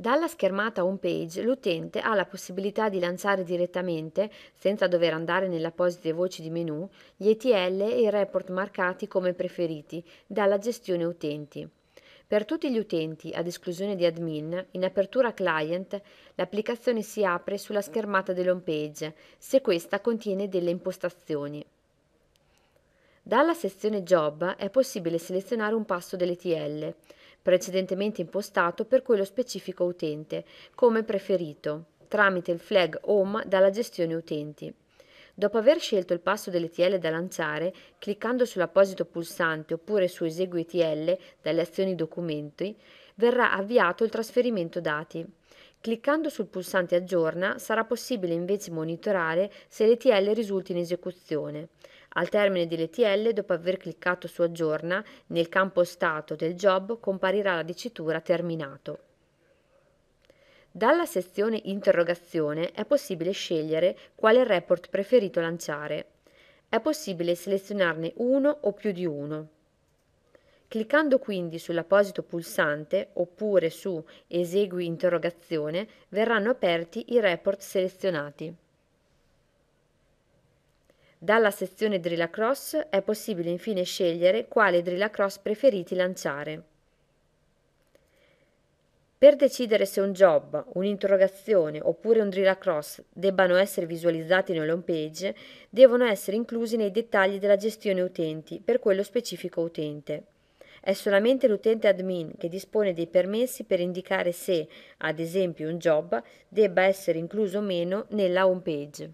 Dalla schermata home page l'utente ha la possibilità di lanciare direttamente, senza dover andare nelle apposite voci di menu, gli ETL e i report marcati come preferiti dalla gestione utenti. Per tutti gli utenti, ad esclusione di admin, in apertura client, l'applicazione si apre sulla schermata dell'home page, se questa contiene delle impostazioni. Dalla sezione Job è possibile selezionare un passo dell'ETL precedentemente impostato per quello specifico utente, come preferito, tramite il flag Home dalla gestione utenti. Dopo aver scelto il passo dell'ETL da lanciare, cliccando sull'apposito pulsante oppure su Esegui ETL dalle azioni documenti, verrà avviato il trasferimento dati. Cliccando sul pulsante Aggiorna sarà possibile invece monitorare se l'ETL risulti in esecuzione. Al termine dell'ETL, dopo aver cliccato su Aggiorna, nel campo Stato del job comparirà la dicitura Terminato. Dalla sezione Interrogazione è possibile scegliere quale report preferito lanciare. È possibile selezionarne uno o più di uno. Cliccando quindi sull'apposito pulsante oppure su Esegui interrogazione verranno aperti i report selezionati. Dalla sezione Drillacross è possibile infine scegliere quale Drillacross preferiti lanciare. Per decidere se un job, un'interrogazione oppure un Drillacross debbano essere visualizzati nell'home page, devono essere inclusi nei dettagli della gestione utenti per quello specifico utente. È solamente l'utente admin che dispone dei permessi per indicare se, ad esempio, un job debba essere incluso o meno nella home page.